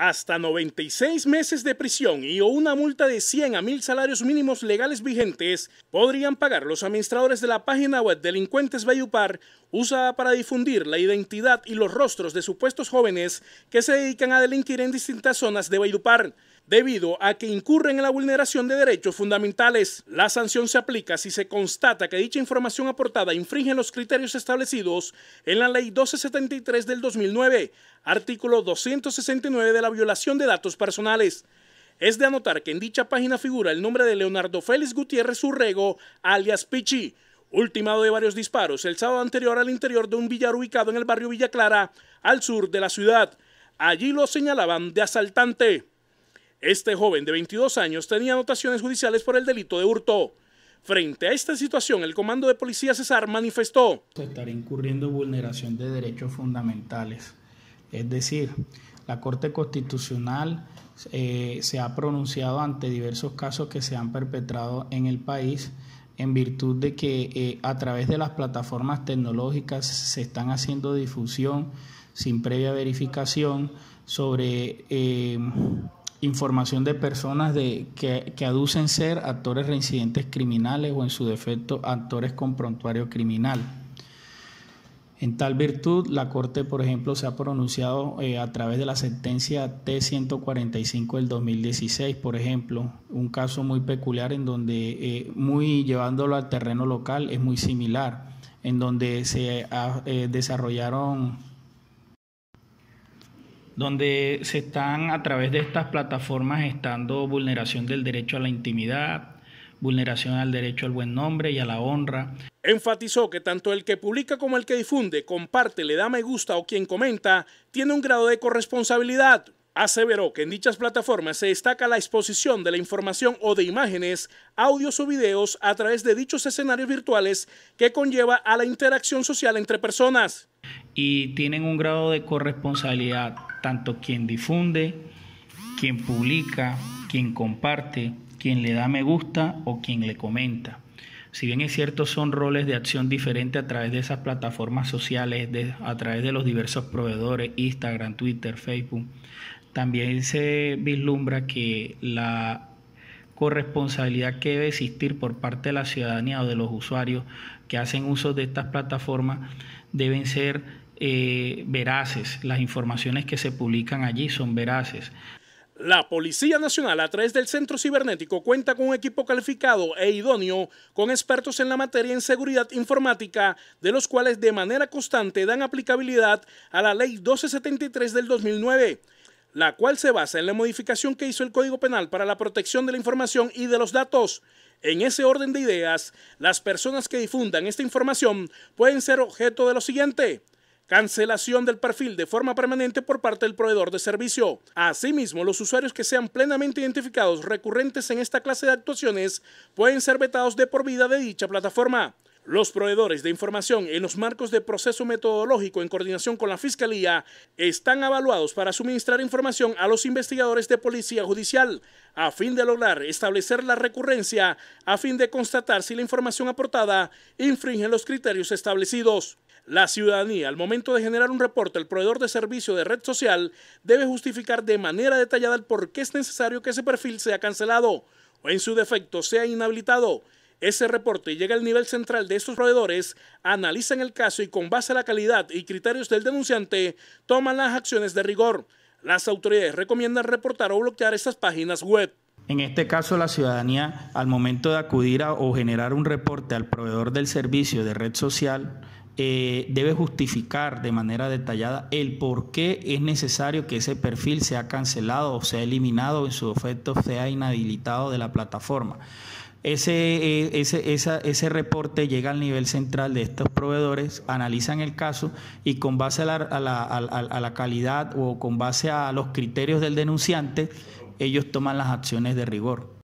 hasta 96 meses de prisión y o una multa de 100 a 1000 salarios mínimos legales vigentes podrían pagar los administradores de la página web Delincuentes Bayupar, usada para difundir la identidad y los rostros de supuestos jóvenes que se dedican a delinquir en distintas zonas de Bayupar debido a que incurren en la vulneración de derechos fundamentales. La sanción se aplica si se constata que dicha información aportada infringe los criterios establecidos en la Ley 1273 del 2009, artículo 269 de la violación de datos personales. Es de anotar que en dicha página figura el nombre de Leonardo Félix Gutiérrez Urrego, alias Pichi, ultimado de varios disparos el sábado anterior al interior de un billar ubicado en el barrio Villa Clara, al sur de la ciudad. Allí lo señalaban de asaltante. Este joven de 22 años tenía anotaciones judiciales por el delito de hurto. Frente a esta situación, el Comando de Policía Cesar manifestó. estar incurriendo vulneración de derechos fundamentales. Es decir, la Corte Constitucional eh, se ha pronunciado ante diversos casos que se han perpetrado en el país en virtud de que eh, a través de las plataformas tecnológicas se están haciendo difusión sin previa verificación sobre... Eh, información de personas de, que, aducen ser actores reincidentes criminales o en su defecto actores con prontuario criminal. En tal virtud, la Corte, por ejemplo, se ha pronunciado eh, a través de la sentencia T-145 del 2016, por ejemplo, un caso muy peculiar en donde, eh, muy llevándolo al terreno local, es muy similar, en donde se ah, eh, desarrollaron donde se están a través de estas plataformas estando vulneración del derecho a la intimidad, vulneración al derecho al buen nombre y a la honra. Enfatizó que tanto el que publica como el que difunde, comparte, le da me gusta o quien comenta, tiene un grado de corresponsabilidad. Aseveró que en dichas plataformas se destaca la exposición de la información o de imágenes, audios o videos a través de dichos escenarios virtuales que conlleva a la interacción social entre personas. Y tienen un grado de corresponsabilidad tanto quien difunde, quien publica, quien comparte, quien le da me gusta o quien le comenta. Si bien es cierto, son roles de acción diferentes a través de esas plataformas sociales, a través de los diversos proveedores, Instagram, Twitter, Facebook, también se vislumbra que la corresponsabilidad que debe existir por parte de la ciudadanía o de los usuarios que hacen uso de estas plataformas deben ser eh, veraces, las informaciones que se publican allí son veraces. La Policía Nacional, a través del Centro Cibernético, cuenta con un equipo calificado e idóneo con expertos en la materia en seguridad informática, de los cuales de manera constante dan aplicabilidad a la Ley 1273 del 2009, la cual se basa en la modificación que hizo el Código Penal para la protección de la información y de los datos. En ese orden de ideas, las personas que difundan esta información pueden ser objeto de lo siguiente Cancelación del perfil de forma permanente por parte del proveedor de servicio. Asimismo, los usuarios que sean plenamente identificados recurrentes en esta clase de actuaciones pueden ser vetados de por vida de dicha plataforma. Los proveedores de información en los marcos de proceso metodológico en coordinación con la Fiscalía están evaluados para suministrar información a los investigadores de policía judicial a fin de lograr establecer la recurrencia, a fin de constatar si la información aportada infringe los criterios establecidos. La ciudadanía, al momento de generar un reporte, el proveedor de servicio de red social debe justificar de manera detallada el por qué es necesario que ese perfil sea cancelado o en su defecto sea inhabilitado. Ese reporte llega al nivel central de estos proveedores, analizan el caso y con base a la calidad y criterios del denunciante toman las acciones de rigor. Las autoridades recomiendan reportar o bloquear estas páginas web. En este caso, la ciudadanía, al momento de acudir a, o generar un reporte al proveedor del servicio de red social, eh, debe justificar de manera detallada el por qué es necesario que ese perfil sea cancelado o sea eliminado, en su efecto sea inhabilitado de la plataforma. Ese, eh, reporte llega al nivel central de estos proveedores, analizan el caso y con base a la calidad o con base a los criterios del denunciante, ellos toman las acciones de rigor.